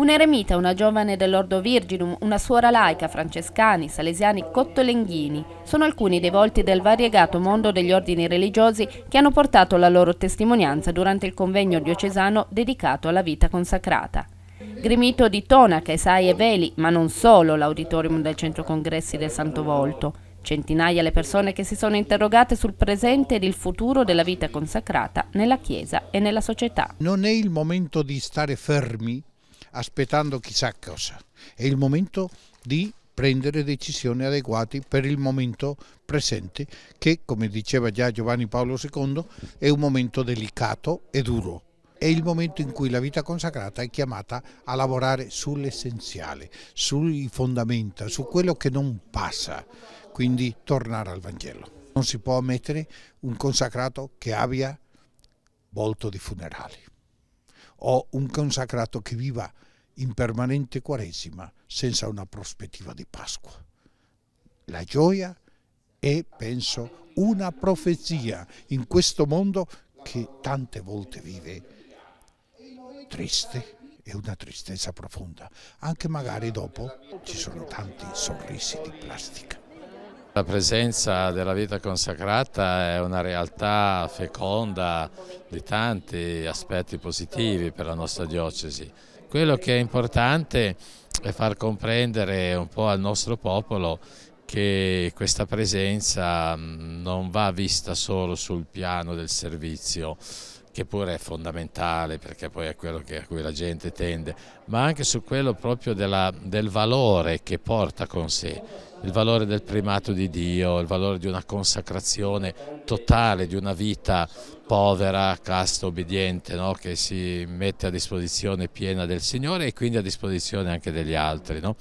Un eremita, una giovane dell'Ordo Virginum, una suora laica, francescani, salesiani, cottolenghini, sono alcuni dei volti del variegato mondo degli ordini religiosi che hanno portato la loro testimonianza durante il convegno diocesano dedicato alla vita consacrata. Grimito di tonache, sai e veli, ma non solo l'auditorium del centro congressi del Santo Volto. Centinaia le persone che si sono interrogate sul presente ed il futuro della vita consacrata nella Chiesa e nella società. Non è il momento di stare fermi aspettando chissà cosa. È il momento di prendere decisioni adeguate per il momento presente che, come diceva già Giovanni Paolo II, è un momento delicato e duro. È il momento in cui la vita consacrata è chiamata a lavorare sull'essenziale, sui fondamenta, su quello che non passa, quindi tornare al Vangelo. Non si può ammettere un consacrato che abbia volto di funerali o un consacrato che viva in permanente quaresima senza una prospettiva di Pasqua. La gioia è, penso, una profezia in questo mondo che tante volte vive triste e una tristezza profonda, anche magari dopo ci sono tanti sorrisi di plastica. La presenza della vita consacrata è una realtà feconda di tanti aspetti positivi per la nostra diocesi. Quello che è importante è far comprendere un po' al nostro popolo che questa presenza mm, non va vista solo sul piano del servizio, che pure è fondamentale perché poi è quello a cui la gente tende, ma anche su quello proprio della, del valore che porta con sé, il valore del primato di Dio, il valore di una consacrazione totale, di una vita povera, casta, obbediente, no? che si mette a disposizione piena del Signore e quindi a disposizione anche degli altri. No?